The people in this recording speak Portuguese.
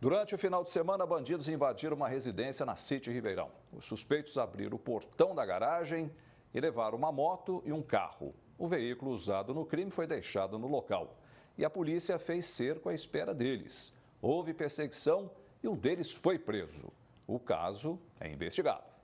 Durante o final de semana, bandidos invadiram uma residência na City Ribeirão. Os suspeitos abriram o portão da garagem e levaram uma moto e um carro. O veículo usado no crime foi deixado no local e a polícia fez cerco à espera deles. Houve perseguição e um deles foi preso. O caso é investigado.